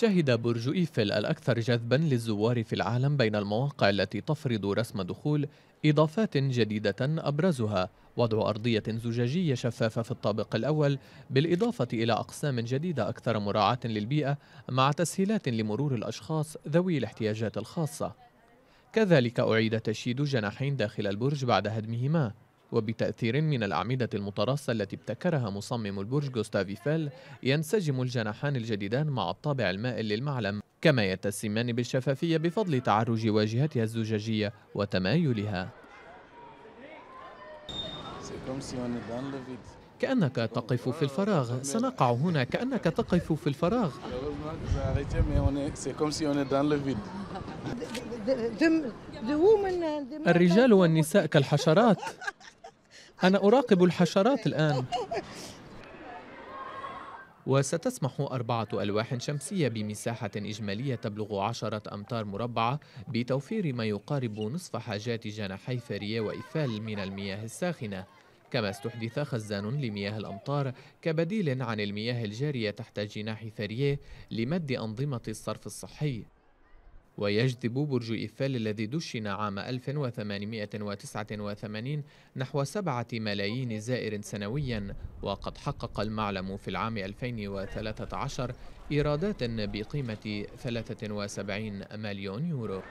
شهد برج إيفل الأكثر جذبا للزوار في العالم بين المواقع التي تفرض رسم دخول إضافات جديدة أبرزها وضع أرضية زجاجية شفافة في الطابق الأول بالإضافة إلى أقسام جديدة أكثر مراعاة للبيئة مع تسهيلات لمرور الأشخاص ذوي الاحتياجات الخاصة كذلك أعيد تشييد جناحين داخل البرج بعد هدمهما وبتأثير من الأعمدة المتراصة التي ابتكرها مصمم البرج غوستاف إيفيل ينسجم الجناحان الجديدان مع الطابع المائل للمعلم كما يتسمان بالشفافية بفضل تعرج واجهتها الزجاجية وتمايلها كأنك تقف في الفراغ سنقع هنا كأنك تقف في الفراغ الرجال والنساء كالحشرات أنا أراقب الحشرات الآن وستسمح أربعة ألواح شمسية بمساحة إجمالية تبلغ عشرة أمتار مربعة بتوفير ما يقارب نصف حاجات جناحي فرية وإفال من المياه الساخنة كما استحدث خزان لمياه الأمطار كبديل عن المياه الجارية تحت جناح ثريا لمد أنظمة الصرف الصحي ويجذب برج إيفل الذي دشن عام 1889 نحو سبعة ملايين زائر سنويا وقد حقق المعلم في العام 2013 إيرادات بقيمة 73 مليون يورو